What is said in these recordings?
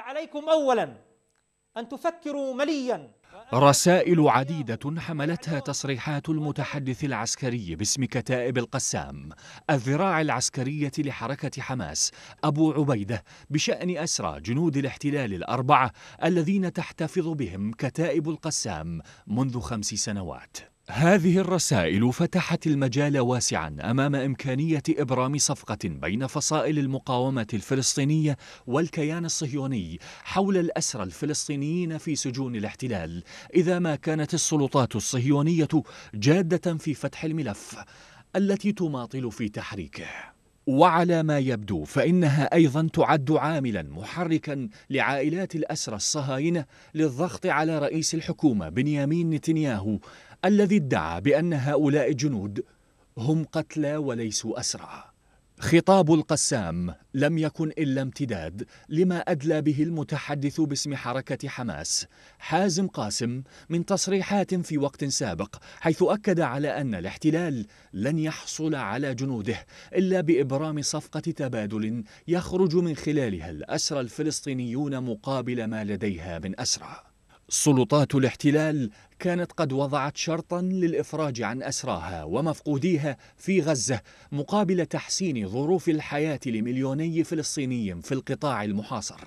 فعليكم أولا أن تفكروا مليا رسائل عديدة حملتها تصريحات المتحدث العسكري باسم كتائب القسام الذراع العسكرية لحركة حماس أبو عبيدة بشأن أسرى جنود الاحتلال الأربعة الذين تحتفظ بهم كتائب القسام منذ خمس سنوات هذه الرسائل فتحت المجال واسعا امام امكانيه ابرام صفقه بين فصائل المقاومه الفلسطينيه والكيان الصهيوني حول الاسرى الفلسطينيين في سجون الاحتلال اذا ما كانت السلطات الصهيونيه جاده في فتح الملف التي تماطل في تحريكه وعلى ما يبدو فإنها أيضا تعد عاملا محركا لعائلات الأسرى الصهاينة للضغط على رئيس الحكومة بنيامين نتنياهو الذي ادعى بأن هؤلاء الجنود هم قتلى وليسوا أسرى خطاب القسام لم يكن إلا امتداد لما أدلى به المتحدث باسم حركة حماس حازم قاسم من تصريحات في وقت سابق حيث أكد على أن الاحتلال لن يحصل على جنوده إلا بإبرام صفقة تبادل يخرج من خلالها الأسرى الفلسطينيون مقابل ما لديها من أسرى سلطات الاحتلال كانت قد وضعت شرطا للإفراج عن أسراها ومفقوديها في غزة مقابل تحسين ظروف الحياة لمليوني فلسطيني في القطاع المحاصر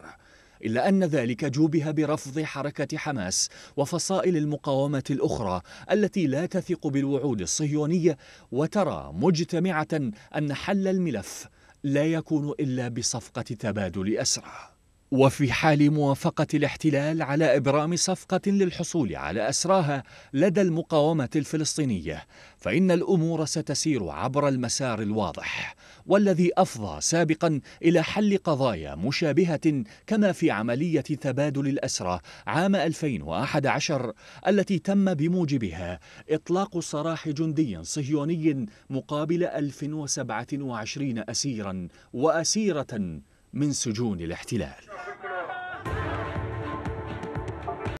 إلا أن ذلك جوبها برفض حركة حماس وفصائل المقاومة الأخرى التي لا تثق بالوعود الصهيونية وترى مجتمعة أن حل الملف لا يكون إلا بصفقة تبادل أسرى وفي حال موافقة الاحتلال على إبرام صفقة للحصول على أسراها لدى المقاومة الفلسطينية فإن الأمور ستسير عبر المسار الواضح والذي أفضى سابقا إلى حل قضايا مشابهة كما في عملية تبادل الأسرى عام 2011 التي تم بموجبها إطلاق سراح جندي صهيوني مقابل 1027 أسيرا وأسيرة من سجون الاحتلال